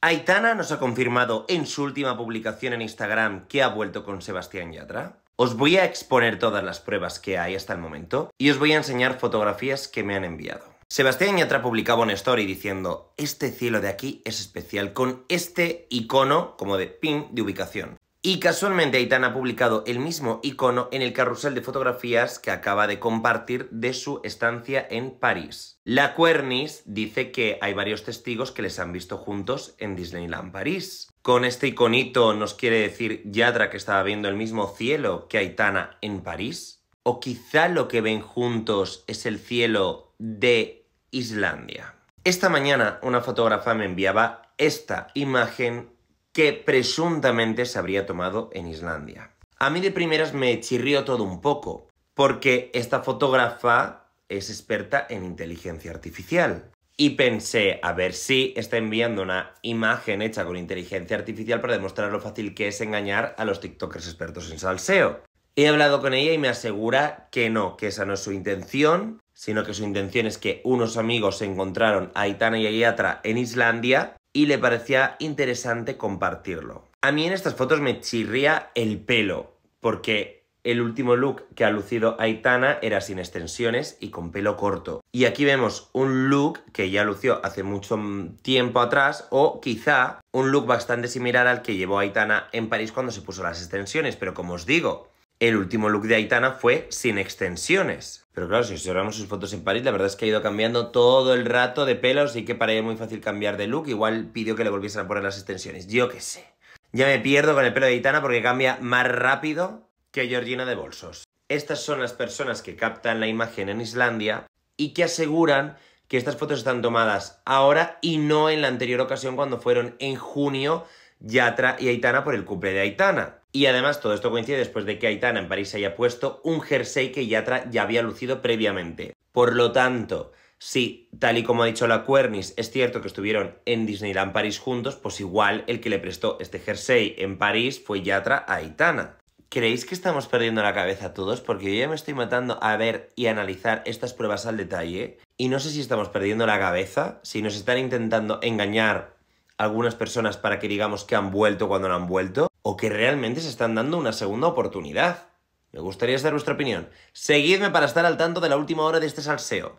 Aitana nos ha confirmado en su última publicación en Instagram que ha vuelto con Sebastián Yatra. Os voy a exponer todas las pruebas que hay hasta el momento y os voy a enseñar fotografías que me han enviado. Sebastián Yatra publicaba una story diciendo, este cielo de aquí es especial con este icono como de pin de ubicación. Y casualmente Aitana ha publicado el mismo icono en el carrusel de fotografías que acaba de compartir de su estancia en París. La Cuernis dice que hay varios testigos que les han visto juntos en Disneyland París. Con este iconito nos quiere decir Yadra que estaba viendo el mismo cielo que Aitana en París. O quizá lo que ven juntos es el cielo de Islandia. Esta mañana una fotógrafa me enviaba esta imagen que presuntamente se habría tomado en Islandia. A mí de primeras me chirrió todo un poco, porque esta fotógrafa es experta en inteligencia artificial. Y pensé, a ver si está enviando una imagen hecha con inteligencia artificial para demostrar lo fácil que es engañar a los TikTokers expertos en salseo. He hablado con ella y me asegura que no, que esa no es su intención, sino que su intención es que unos amigos se encontraron a Itana y a Yatra en Islandia y le parecía interesante compartirlo. A mí en estas fotos me chirría el pelo, porque el último look que ha lucido Aitana era sin extensiones y con pelo corto. Y aquí vemos un look que ya lució hace mucho tiempo atrás o quizá un look bastante similar al que llevó Aitana en París cuando se puso las extensiones, pero como os digo, el último look de Aitana fue sin extensiones. Pero claro, si observamos sus fotos en París, la verdad es que ha ido cambiando todo el rato de pelos y que para ella es muy fácil cambiar de look. Igual pidió que le volviesen a poner las extensiones. Yo qué sé. Ya me pierdo con el pelo de Aitana porque cambia más rápido que Georgina de Bolsos. Estas son las personas que captan la imagen en Islandia y que aseguran que estas fotos están tomadas ahora y no en la anterior ocasión cuando fueron en junio Yatra y Aitana por el cumple de Aitana. Y además todo esto coincide después de que Aitana en París haya puesto un jersey que Yatra ya había lucido previamente. Por lo tanto, si, tal y como ha dicho la Cuernis, es cierto que estuvieron en Disneyland París juntos, pues igual el que le prestó este jersey en París fue Yatra a Aitana. ¿Creéis que estamos perdiendo la cabeza todos? Porque yo ya me estoy matando a ver y analizar estas pruebas al detalle. Y no sé si estamos perdiendo la cabeza, si nos están intentando engañar algunas personas para que digamos que han vuelto cuando no han vuelto, o que realmente se están dando una segunda oportunidad. Me gustaría saber vuestra opinión. Seguidme para estar al tanto de la última hora de este salseo.